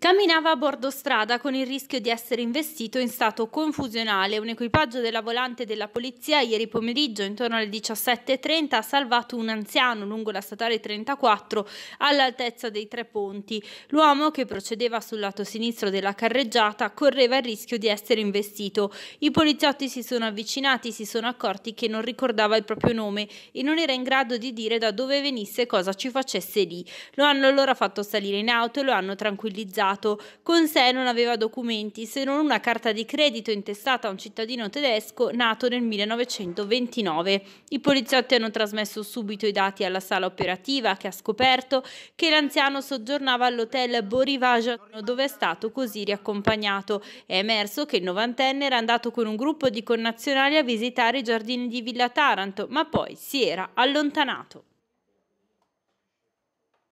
Camminava a bordo strada con il rischio di essere investito in stato confusionale. Un equipaggio della volante della polizia ieri pomeriggio intorno alle 17.30 ha salvato un anziano lungo la statale 34 all'altezza dei tre ponti. L'uomo che procedeva sul lato sinistro della carreggiata correva il rischio di essere investito. I poliziotti si sono avvicinati, si sono accorti che non ricordava il proprio nome e non era in grado di dire da dove venisse e cosa ci facesse lì. Lo hanno allora fatto salire in auto e lo hanno tranquillizzato stato. Con sé non aveva documenti se non una carta di credito intestata a un cittadino tedesco nato nel 1929. I poliziotti hanno trasmesso subito i dati alla sala operativa che ha scoperto che l'anziano soggiornava all'hotel Borivage dove è stato così riaccompagnato. È emerso che il novantenne era andato con un gruppo di connazionali a visitare i giardini di Villa Taranto ma poi si era allontanato.